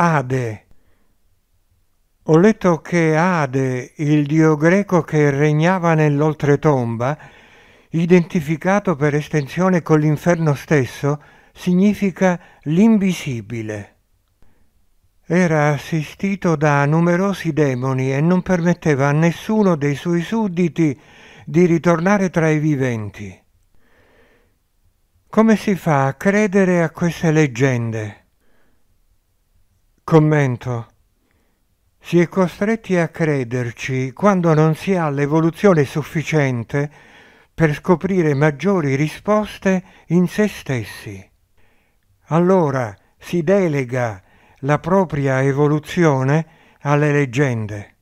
Ade. Ho letto che Ade, il dio greco che regnava nell'oltretomba, identificato per estensione con l'inferno stesso, significa l'invisibile. Era assistito da numerosi demoni e non permetteva a nessuno dei suoi sudditi di ritornare tra i viventi. Come si fa a credere a queste leggende? Commento. Si è costretti a crederci quando non si ha l'evoluzione sufficiente per scoprire maggiori risposte in se stessi. Allora si delega la propria evoluzione alle leggende.